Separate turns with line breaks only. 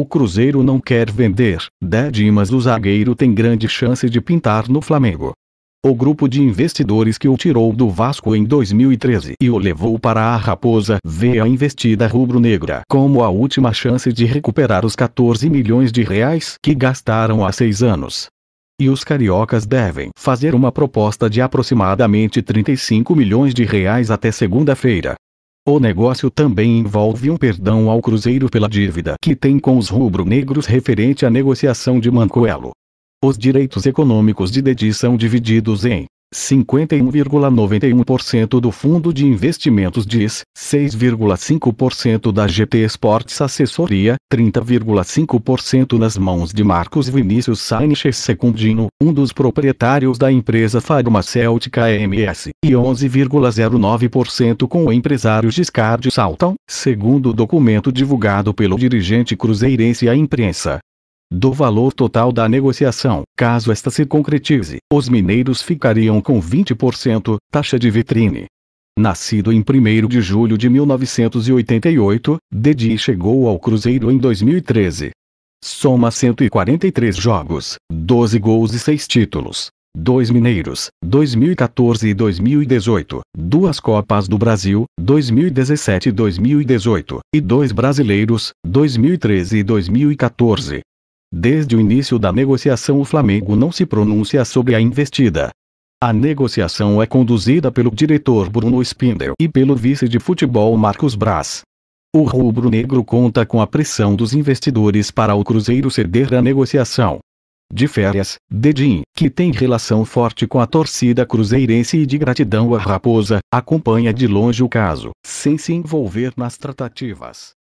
O Cruzeiro não quer vender, Dadi mas o zagueiro tem grande chance de pintar no Flamengo. O grupo de investidores que o tirou do Vasco em 2013 e o levou para a Raposa vê a investida rubro-negra como a última chance de recuperar os 14 milhões de reais que gastaram há seis anos. E os cariocas devem fazer uma proposta de aproximadamente 35 milhões de reais até segunda-feira. O negócio também envolve um perdão ao Cruzeiro pela dívida que tem com os rubro-negros referente à negociação de Mancoelo. Os direitos econômicos de Dedi são divididos em 51,91% do fundo de investimentos diz, 6,5% da GT Sports assessoria, 30,5% nas mãos de Marcos Vinícius Sainches Secundino, um dos proprietários da empresa farmacêutica MS, e 11,09% com o empresário Giscard Salton, segundo o documento divulgado pelo dirigente cruzeirense à imprensa do valor total da negociação. Caso esta se concretize, os mineiros ficariam com 20%, taxa de vitrine. Nascido em 1 de julho de 1988, Dedi chegou ao Cruzeiro em 2013. Soma 143 jogos, 12 gols e 6 títulos. Dois Mineiros, 2014 e 2018, duas Copas do Brasil, 2017 e 2018, e dois Brasileiros, 2013 e 2014. Desde o início da negociação, o Flamengo não se pronuncia sobre a investida. A negociação é conduzida pelo diretor Bruno Spindel e pelo vice de futebol Marcos Braz. O rubro-negro conta com a pressão dos investidores para o Cruzeiro ceder a negociação. De férias, Dedim, que tem relação forte com a torcida cruzeirense e de gratidão à Raposa, acompanha de longe o caso, sem se envolver nas tratativas.